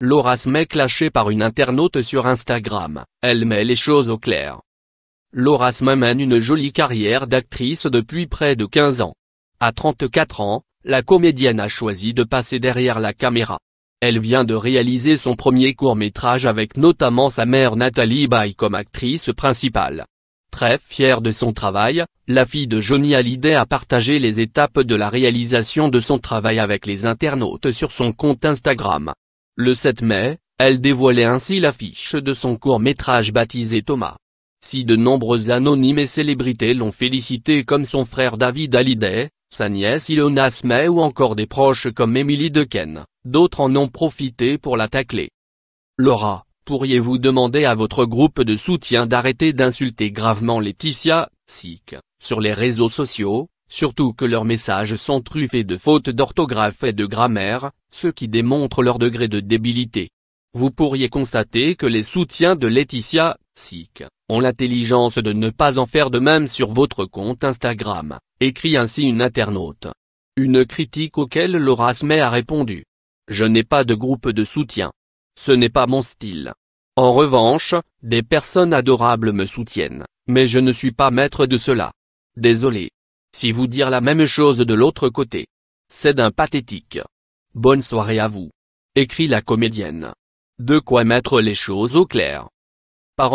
Laura se met clashée par une internaute sur Instagram, elle met les choses au clair. Laura se mène une jolie carrière d'actrice depuis près de 15 ans. À 34 ans, la comédienne a choisi de passer derrière la caméra. Elle vient de réaliser son premier court-métrage avec notamment sa mère Nathalie Bay comme actrice principale. Très fière de son travail, la fille de Johnny Hallyday a partagé les étapes de la réalisation de son travail avec les internautes sur son compte Instagram. Le 7 mai, elle dévoilait ainsi l'affiche de son court-métrage baptisé Thomas. Si de nombreux anonymes et célébrités l'ont félicité comme son frère David Hallyday, sa nièce Ilona May ou encore des proches comme Émilie Dequesne, d'autres en ont profité pour la tacler. Laura, pourriez-vous demander à votre groupe de soutien d'arrêter d'insulter gravement Laetitia, SIC, sur les réseaux sociaux surtout que leurs messages sont truffés de fautes d'orthographe et de grammaire, ce qui démontre leur degré de débilité. Vous pourriez constater que les soutiens de Laetitia, SIC, ont l'intelligence de ne pas en faire de même sur votre compte Instagram, écrit ainsi une internaute. Une critique auquel Laura Smet a répondu. Je n'ai pas de groupe de soutien. Ce n'est pas mon style. En revanche, des personnes adorables me soutiennent, mais je ne suis pas maître de cela. Désolé si vous dire la même chose de l'autre côté. C'est d'un pathétique. Bonne soirée à vous. Écrit la comédienne. De quoi mettre les choses au clair. Par